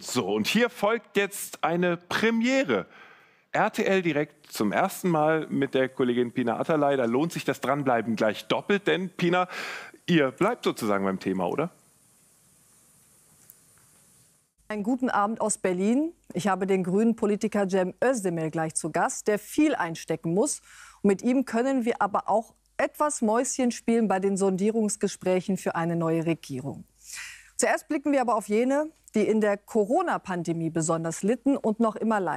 So, und hier folgt jetzt eine Premiere. RTL direkt zum ersten Mal mit der Kollegin Pina Atalay. Da lohnt sich das Dranbleiben gleich doppelt, denn Pina, ihr bleibt sozusagen beim Thema, oder? Einen guten Abend aus Berlin. Ich habe den grünen Politiker Cem Özdemir gleich zu Gast, der viel einstecken muss. Und mit ihm können wir aber auch etwas Mäuschen spielen bei den Sondierungsgesprächen für eine neue Regierung. Zuerst blicken wir aber auf jene, die in der Corona-Pandemie besonders litten und noch immer leiden.